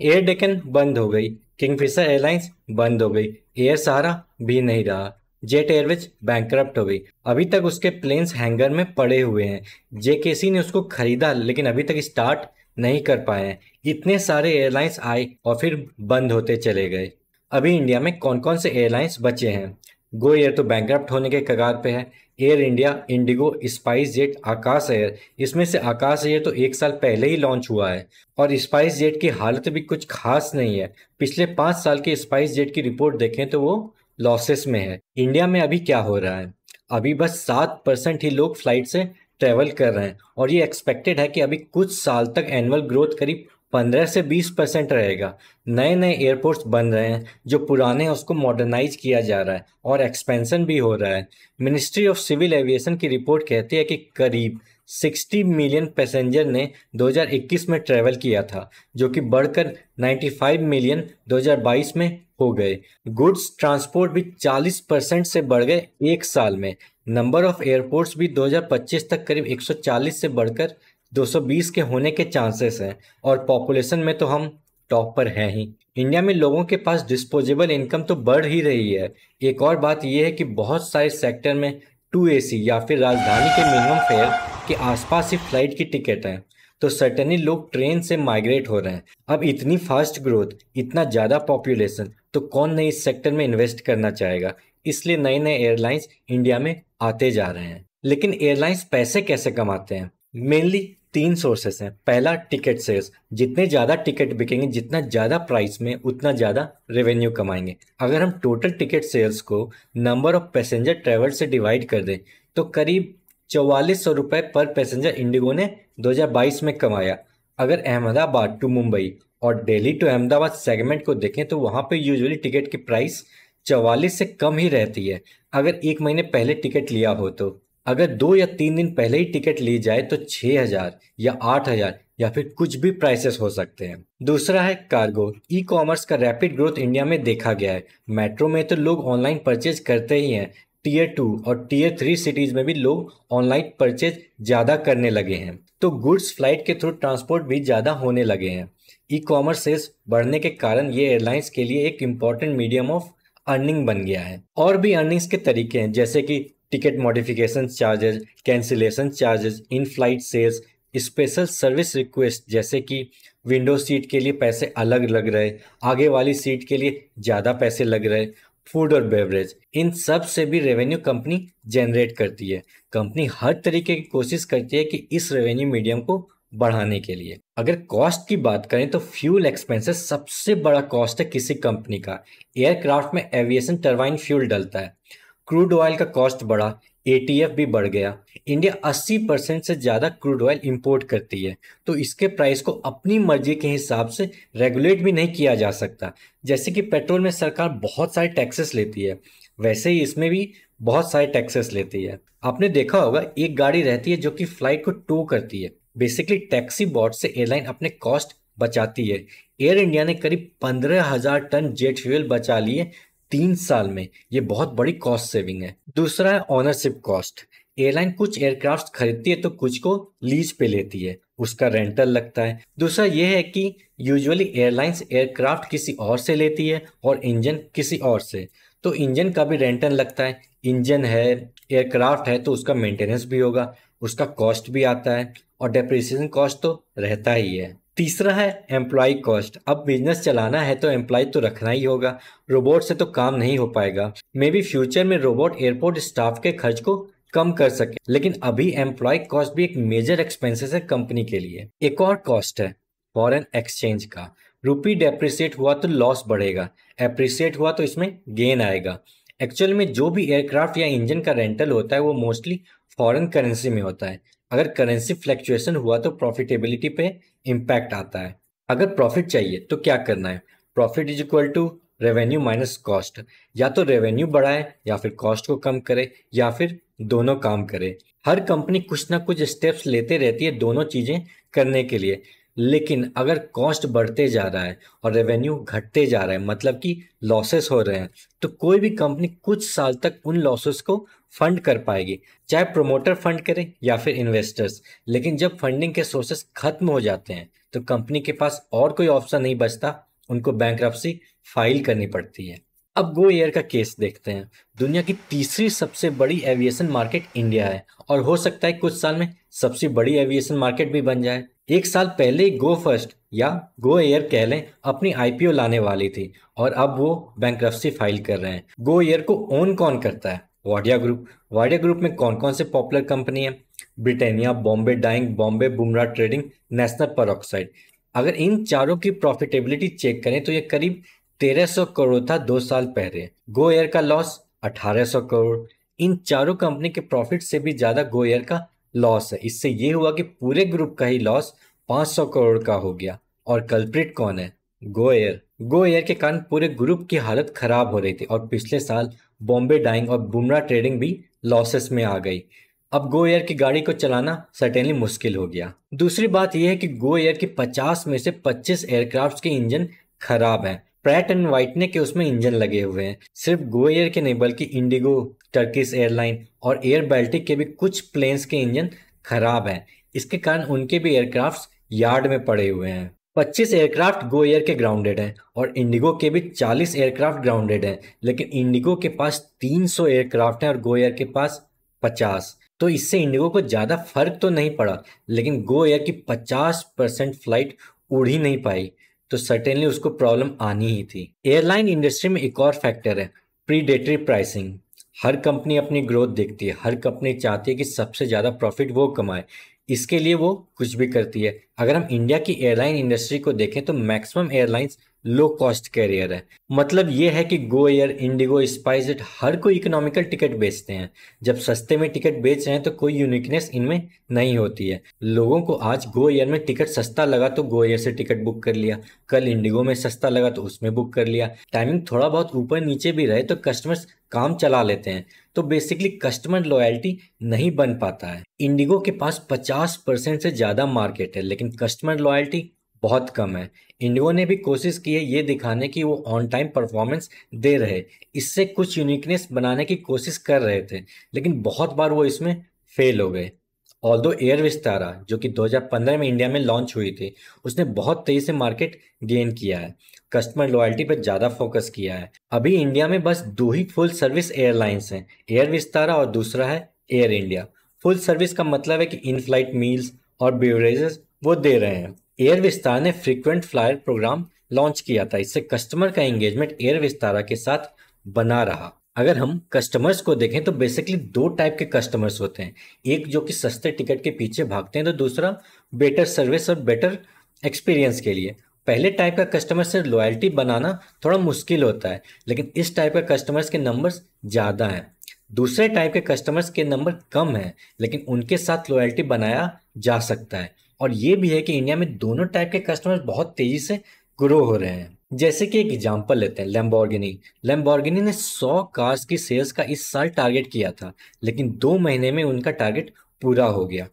air Deccan बंद हो गई किंगफिशर एयरलाइंस बंद हो गई एयर सहारा भी नहीं रहा जेट एयरवेज बैंक्रप्ट हो गई अभी तक उसके प्लेन्स हैंगर में पड़े हुए हैं जेकेसी ने उसको खरीदा लेकिन अभी तक स्टार्ट नहीं कर पाए हैं इतने सारे एयरलाइंस आए और फिर बंद होते चले गए अभी इंडिया में कौन कौन से एयरलाइंस बचे हैं गो एयर तो बैंक होने के कगार पे है एयर इंडिया इंडिगो स्पाइस जेट आकाश एयर इसमें से आकाश एयर तो एक साल पहले ही लॉन्च हुआ है और स्पाइस जेट की हालत भी कुछ खास नहीं है पिछले पांच साल के स्पाइस जेट की रिपोर्ट देखें तो वो लॉसेस में है इंडिया में अभी क्या हो रहा है अभी बस सात परसेंट ही लोग फ्लाइट से ट्रेवल कर रहे हैं और ये एक्सपेक्टेड है कि अभी कुछ साल तक एनुअल ग्रोथ करीब पंद्रह से बीस परसेंट रहेगा नए नए एयरपोर्ट्स बन रहे हैं जो पुराने हैं उसको मॉडर्नाइज किया जा रहा है और एक्सपेंशन भी हो रहा है मिनिस्ट्री ऑफ सिविल एविएशन की रिपोर्ट कहती है कि करीब 60 मिलियन पैसेंजर ने 2021 में ट्रैवल किया था जो कि बढ़कर 95 मिलियन 2022 में हो गए गुड्स ट्रांसपोर्ट भी 40 परसेंट से बढ़ गए एक साल में नंबर ऑफ एयरपोर्ट्स भी 2025 तक करीब 140 से बढ़कर 220 के होने के चांसेस हैं और पॉपुलेशन में तो हम टॉप पर हैं ही इंडिया में लोगों के पास डिस्पोजेबल इनकम तो बढ़ ही रही है एक और बात यह है कि बहुत सारे सेक्टर में टू ए या फिर राजधानी के मिनिमम फेयर के आसपास ही फ्लाइट की टिकट है तो सर्टनली लोग ट्रेन से माइग्रेट हो रहे हैं अब इतनी फास्ट ग्रोथ इतना ज़्यादा पॉपुलेशन तो कौन नहीं इस सेक्टर में इन्वेस्ट करना चाहेगा इसलिए नए नए एयरलाइंस इंडिया में आते जा रहे हैं लेकिन एयरलाइंस पैसे कैसे कमाते हैं मेनली तीन सोर्सेस हैं पहला टिकट सेल्स जितने ज़्यादा टिकट बिकेंगे जितना ज़्यादा प्राइस में उतना ज़्यादा रेवेन्यू कमाएंगे अगर हम टोटल टिकट सेल्स को नंबर ऑफ पैसेंजर ट्रेवल से डिवाइड कर दें तो करीब चौवालीस सौ रुपये पर पैसेंजर इंडिगो ने 2022 में कमाया अगर अहमदाबाद टू मुंबई और दिल्ली टू अहमदाबाद सेगमेंट को देखें तो वहाँ पर यूजली टिकट की प्राइस चवालीस से कम ही रहती है अगर एक महीने पहले टिकट लिया हो तो अगर दो या तीन दिन पहले ही टिकट ली जाए तो छह हज़ार या आठ हज़ार या फिर कुछ भी प्राइसेस हो सकते हैं दूसरा है कार्गो ई कॉमर्स का रैपिड ग्रोथ इंडिया में देखा गया है मेट्रो में तो लोग ऑनलाइन परचेज करते ही हैं टीयर टू और टीयर थ्री सिटीज़ में भी लोग ऑनलाइन परचेज ज़्यादा करने लगे हैं तो गुड्स फ्लाइट के थ्रू ट्रांसपोर्ट भी ज़्यादा होने लगे हैं ई कॉमर्स सेल्स बढ़ने के कारण ये एयरलाइंस के लिए एक इम्पॉर्टेंट मीडियम ऑफ अर्निंग बन गया है और भी अर्निंग्स के तरीके हैं जैसे कि ticket modification charges cancellation charges in flight sales special service request जैसे कि विंडो सीट के लिए पैसे अलग लग रहे आगे वाली सीट के लिए ज़्यादा पैसे लग रहे फूड और बेवरेज इन सब से भी रेवेन्यू कंपनी जनरेट करती है कंपनी हर तरीके की कोशिश करती है कि इस रेवेन्यू मीडियम को बढ़ाने के लिए अगर कॉस्ट की बात करें तो फ्यूल एक्सपेंसेस सबसे बड़ा कॉस्ट है किसी कंपनी का एयरक्राफ्ट में एविएशन टर्वाइन फ्यूल डलता है क्रूड ऑयल का कॉस्ट बढ़ा एटीएफ भी बढ़ गया इंडिया 80 परसेंट से ज़्यादा क्रूड ऑयल इंपोर्ट करती है तो इसके प्राइस को अपनी मर्जी के हिसाब से रेगुलेट भी नहीं किया जा सकता जैसे कि पेट्रोल में सरकार बहुत सारे टैक्सेस लेती है वैसे ही इसमें भी बहुत सारे टैक्सेस लेती है आपने देखा होगा एक गाड़ी रहती है जो कि फ्लाइट को टो करती है बेसिकली टैक्सी बॉट से एयरलाइन अपने कॉस्ट बचाती है एयर इंडिया ने करीब पंद्रह हजार टन जेट फ्यूल बचा लिए तीन साल में ये बहुत बड़ी कॉस्ट सेविंग है दूसरा है ऑनरशिप कॉस्ट एयरलाइन कुछ एयरक्राफ्ट खरीदती है तो कुछ को लीज पे लेती है उसका रेंटल लगता है दूसरा यह है कि यूजुअली एयरलाइंस एयरक्राफ्ट किसी और से लेती है और इंजन किसी और से तो इंजन का भी रेंटल लगता है इंजन है एयरक्राफ्ट है तो उसका मेंटेनेंस भी होगा उसका कॉस्ट भी आता है और डेप्रिसिएशन कॉस्ट तो रहता ही है तीसरा है एम्प्लॉय कॉस्ट अब बिजनेस चलाना है तो एम्प्लॉय तो रखना ही होगा रोबोट से तो काम नहीं हो पाएगा मे बी फ्यूचर में रोबोट एयरपोर्ट स्टाफ के खर्च को कम कर सके लेकिन अभी एम्प्लॉय कॉस्ट भी एक मेजर एक्सपेंसेस है कंपनी के लिए एक और कॉस्ट है फॉरेन एक्सचेंज का रुपी डेप्रिसिएट हुआ तो लॉस बढ़ेगा एप्रिसिएट हुआ तो इसमें गेन आएगा एक्चुअल में जो भी एयरक्राफ्ट या इंजन का रेंटल होता है वो मोस्टली फॉरेन करेंसी में होता है अगर करेंसी फ्लैक्चुएशन हुआ तो प्रॉफिटेबिलिटी पे इम्पैक्ट आता है अगर प्रॉफिट चाहिए तो क्या करना है profit is equal to revenue minus cost या तो रेवेन्यू बढ़ाए या फिर कॉस्ट को कम करे या फिर दोनों काम करे हर कंपनी कुछ ना कुछ स्टेप्स लेते रहती है दोनों चीजें करने के लिए लेकिन अगर कॉस्ट बढ़ते जा रहा है और रेवेन्यू घटते जा रहा है मतलब कि लॉसेस हो रहे हैं तो कोई भी कंपनी कुछ साल तक उन लॉसेस को फंड कर पाएगी चाहे प्रोमोटर फंड करे या फिर इन्वेस्टर्स लेकिन जब फंडिंग के सोर्सेस खत्म हो जाते हैं तो कंपनी के पास और कोई ऑप्शन नहीं बचता उनको बैंक फाइल करनी पड़ती है अब गो एयर का केस देखते हैं दुनिया की तीसरी सबसे बड़ी एविएशन मार्केट इंडिया है और हो सकता है कुछ साल में सबसे बड़ी एविएशन मार्केट भी बन जाए एक साल पहले गो फर्स्ट या गो एयर कह लें अपनी आईपीओ लाने वाली थी और अब वो बैंक फाइल कर रहे हैं गो एयर को ओन कौन करता है वाडिया ग्रुप वाडिया ग्रुप में कौन कौन से पॉपुलर कंपनी है ब्रिटेनिया बॉम्बे डाइंग बॉम्बे बुमराह ट्रेडिंग नेशनल परोक्साइड अगर इन चारों की प्रॉफिटेबिलिटी चेक करें तो ये करीब 1300 करोड़ था दो साल पहले गो एयर का लॉस 1800 करोड़ इन चारों कंपनी के प्रॉफिट से भी ज़्यादा गो एयर का लॉस है इससे ये हुआ कि पूरे ग्रुप का ही लॉस 500 करोड़ का हो गया और कल्प्रिट कौन है गो एयर गो एयर के कारण पूरे ग्रुप की हालत खराब हो रही थी और पिछले साल बॉम्बे डाइंग और बुमरा ट्रेडिंग भी लॉसेस में आ गई अब गो एयर की गाड़ी को चलाना सर्टेनली मुश्किल हो गया दूसरी बात यह है कि गो एयर के 50 में से 25 एयरक्राफ्ट के इंजन खराब हैं प्रैट एंड व्हाइटने के उसमें इंजन लगे हुए हैं सिर्फ गो एयर के नहीं बल्कि इंडिगो टर्किस एयरलाइन और एयर बैल्टिक के भी कुछ प्लेन्स के इंजन खराब हैं इसके कारण उनके भी एयरक्राफ्ट यार्ड में पड़े हुए हैं 25 एयरक्राफ्ट गो एयर के ग्राउंडेड हैं और इंडिगो के भी 40 एयरक्राफ्ट ग्राउंडेड हैं लेकिन इंडिगो के पास 300 एयरक्राफ्ट हैं और गो एयर के पास 50 तो इससे इंडिगो को ज़्यादा फर्क तो नहीं पड़ा लेकिन गो एयर की 50 परसेंट फ्लाइट उड़ ही नहीं पाई तो सर्टेनली उसको प्रॉब्लम आनी ही थी एयरलाइन इंडस्ट्री में एक और फैक्टर है प्रीडेटरी प्राइसिंग हर कंपनी अपनी ग्रोथ देखती है हर कंपनी चाहती है कि सबसे ज़्यादा प्रॉफिट वो कमाए इसके लिए वो कुछ भी करती है अगर हम इंडिया की एयरलाइन इंडस्ट्री को देखें तो maximum airlines low cost carrier है मतलब ये है कि गो एयर इंडिगो स्पाइस हर कोई इकोनॉमिकल टिकट बेचते हैं जब सस्ते में टिकट बेच रहे हैं तो कोई यूनिकनेस इनमें नहीं होती है लोगों को आज गो एयर में टिकट सस्ता लगा तो गो एयर से टिकट बुक कर लिया कल इंडिगो में सस्ता लगा तो उसमें बुक कर लिया टाइमिंग थोड़ा बहुत ऊपर नीचे भी रहे तो कस्टमर्स काम चला लेते हैं तो बेसिकली कस्टमर लॉयल्टी नहीं बन पाता है इंडिगो के पास 50 परसेंट से ज़्यादा मार्केट है लेकिन कस्टमर लॉयल्टी बहुत कम है इंडिगो ने भी कोशिश की है ये दिखाने की वो ऑन टाइम परफॉर्मेंस दे रहे इससे कुछ यूनिकनेस बनाने की कोशिश कर रहे थे लेकिन बहुत बार वो इसमें फेल हो गए ऑल दो एयर विस्तारा जो कि 2015 में इंडिया में लॉन्च हुई थी उसने बहुत तेजी से मार्केट गेन किया है कस्टमर लॉयल्टी पर ज़्यादा फोकस किया है अभी इंडिया में बस दो ही फुल सर्विस एयरलाइंस हैं एयर विस्तारा और दूसरा है एयर इंडिया फुल सर्विस का मतलब है कि इन फ्लाइट मील्स और बेवरेजेस वो दे रहे हैं एयर विस्तारा ने फ्रीक्वेंट फ्लायर प्रोग्राम लॉन्च किया था इससे कस्टमर का एंगेजमेंट एयर विस्तारा के साथ बना रहा अगर हम कस्टमर्स को देखें तो बेसिकली दो टाइप के कस्टमर्स होते हैं एक जो कि सस्ते टिकट के पीछे भागते हैं तो दूसरा बेटर सर्विस और बेटर एक्सपीरियंस के लिए पहले टाइप का कस्टमर से लॉयल्टी बनाना थोड़ा मुश्किल होता है लेकिन इस टाइप का कस्टमर्स के नंबर्स ज़्यादा हैं दूसरे टाइप के कस्टमर्स के नंबर कम हैं लेकिन उनके साथ लॉयल्टी बनाया जा सकता है और ये भी है कि इंडिया में दोनों टाइप के कस्टमर्स बहुत तेजी से ग्रो हो रहे हैं जैसे कि एक एग्जाम्पल लेते हैं लेम्बॉर्गिनी लेम्बॉर्गिनी ने 100 कार्स की सेल्स का इस साल टारगेट किया था लेकिन दो महीने में उनका टारगेट पूरा हो गया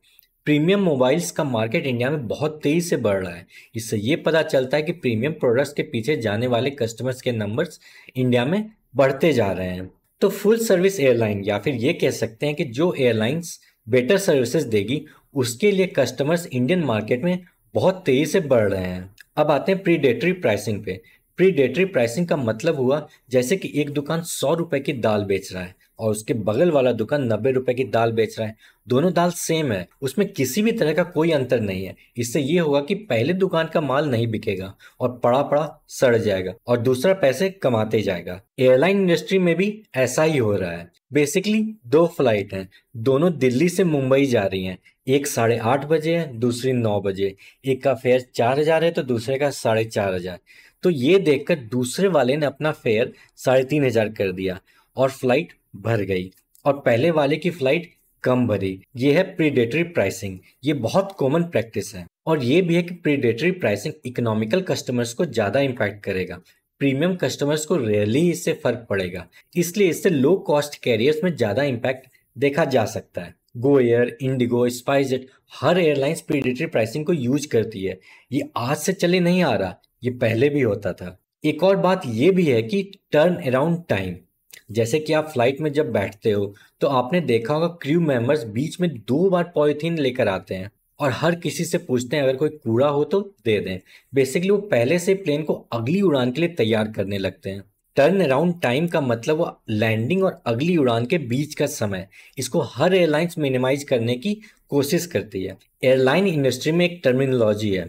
प्रीमियम मोबाइल्स का मार्केट इंडिया में बहुत तेजी से बढ़ रहा है इससे ये पता चलता है कि प्रीमियम प्रोडक्ट्स के पीछे जाने वाले कस्टमर्स के नंबर्स इंडिया में बढ़ते जा रहे हैं तो फुल सर्विस एयरलाइन या फिर ये कह सकते हैं कि जो एयरलाइंस बेटर सर्विसेज देगी उसके लिए कस्टमर्स इंडियन मार्केट में बहुत तेज़ी से बढ़ रहे हैं अब आते हैं प्रीडेटरी प्राइसिंग पे प्रीडेटरी प्राइसिंग का मतलब हुआ जैसे कि एक दुकान सौ रुपये की दाल बेच रहा है और उसके बगल वाला दुकान नब्बे रुपए की दाल बेच रहा है दोनों दाल सेम है उसमें किसी भी तरह का कोई अंतर नहीं है इससे ये होगा कि पहले दुकान का माल नहीं बिकेगा और पड़ा पड़ा सड़ जाएगा और दूसरा पैसे कमाते जाएगा एयरलाइन इंडस्ट्री में भी ऐसा ही हो रहा है बेसिकली दो फ्लाइट हैं दोनों दिल्ली से मुंबई जा रही हैं एक साढ़े आठ बजे है दूसरी नौ बजे एक का फेयर चार हज़ार है तो दूसरे का साढ़े चार हज़ार तो ये देखकर दूसरे वाले ने अपना फेयर साढ़े तीन हज़ार कर दिया और फ्लाइट भर गई और पहले वाले की फ्लाइट कम भरी ये है प्रीडेटरी प्राइसिंग ये बहुत कॉमन प्रैक्टिस है और ये भी है कि प्रीडेटरी प्राइसिंग इकोनॉमिकल कस्टमर्स को ज़्यादा इम्पैक्ट करेगा प्रीमियम कस्टमर्स को रेयरली इससे फर्क पड़ेगा इसलिए इससे लो कॉस्ट कैरियर्स में ज़्यादा इम्पैक्ट देखा जा सकता है गो एयर इंडिगो स्पाइस हर एयरलाइंस प्रीडेटरी प्राइसिंग को यूज करती है ये आज से चले नहीं आ रहा ये पहले भी होता था एक और बात ये भी है कि टर्न अराउंड टाइम जैसे कि आप फ्लाइट में जब बैठते हो तो आपने देखा होगा क्रू मेंबर्स बीच में दो बार पॉलिथीन लेकर आते हैं और हर किसी से पूछते हैं अगर कोई कूड़ा हो तो दे दें बेसिकली वो पहले से प्लेन को अगली उड़ान के लिए तैयार करने लगते हैं टर्न अराउंड टाइम का मतलब वो लैंडिंग और अगली उड़ान के बीच का समय इसको हर एयरलाइंस मिनिमाइज करने की कोशिश करती है एयरलाइन इंडस्ट्री में एक टर्मिनोलॉजी है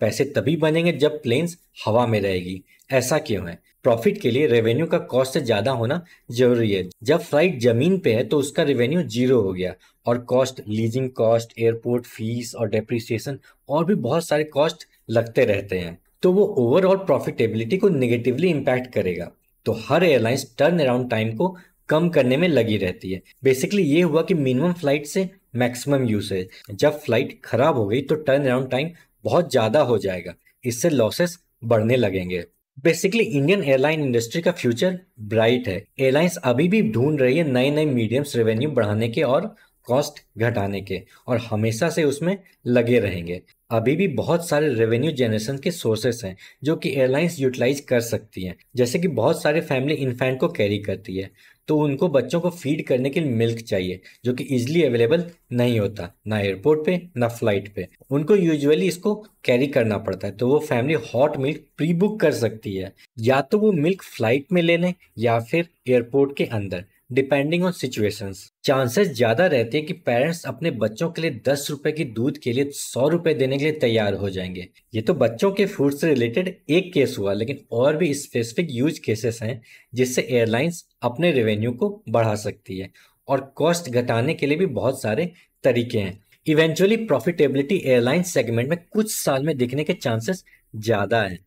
पैसे तभी बनेंगे जब प्लेन्स हवा में रहेगी ऐसा क्यों है प्रॉफिट के लिए रेवेन्यू का कॉस्ट से ज़्यादा होना जरूरी है जब फ्लाइट ज़मीन पे है तो उसका रेवेन्यू जीरो हो गया और cost leasing cost airport fees और डेप्रिसिएशन और भी बहुत सारे कॉस्ट लगते रहते हैं तो वो ओवरऑल प्रॉफिटेबिलिटी को निगेटिवली इम्पैक्ट करेगा तो हर एयरलाइंस टर्न अराउंड टाइम को कम करने में लगी रहती है बेसिकली ये हुआ कि मिनिमम फ्लाइट से मैक्सिमम यूसेज जब फ्लाइट खराब हो गई तो टर्न अराउंड टाइम बहुत ज़्यादा हो जाएगा इससे लॉसेस बढ़ने लगेंगे बेसिकली इंडियन एयरलाइन इंडस्ट्री का फ्यूचर ब्राइट है एयरलाइंस अभी भी ढूंढ रही है नए नए मीडियम्स रेवेन्यू बढ़ाने के और कॉस्ट घटाने के और हमेशा से उसमें लगे रहेंगे अभी भी बहुत सारे रेवेन्यू जनरेशन के सोर्सेस हैं जो कि एयरलाइंस यूटिलाइज कर सकती हैं जैसे कि बहुत सारे फैमिली इन्फेंट को कैरी करती है तो उनको बच्चों को फीड करने के लिए मिल्क चाहिए जो कि इजिली अवेलेबल नहीं होता ना एयरपोर्ट पे ना फ्लाइट पे उनको यूजुअली इसको कैरी करना पड़ता है तो वो family hot milk pre book कर सकती है या तो वो मिल्क फ्लाइट में ले लें या फिर एयरपोर्ट के अंदर डिपेंडिंग ऑन सिचुएशन चांसेस ज्यादा रहते हैं कि पेरेंट्स अपने बच्चों के लिए दस रुपए की दूध के लिए सौ रुपए देने के लिए तैयार हो जाएंगे ये तो बच्चों के फूड से रिलेटेड एक केस हुआ लेकिन और भी स्पेसिफिक यूज केसेस हैं जिससे एयरलाइंस अपने रेवेन्यू को बढ़ा सकती है और कॉस्ट घटाने के लिए भी बहुत सारे तरीके हैं इवेंचुअली प्रॉफिटेबिलिटी एयरलाइन सेगमेंट में कुछ साल में दिखने के चांसेस ज्यादा है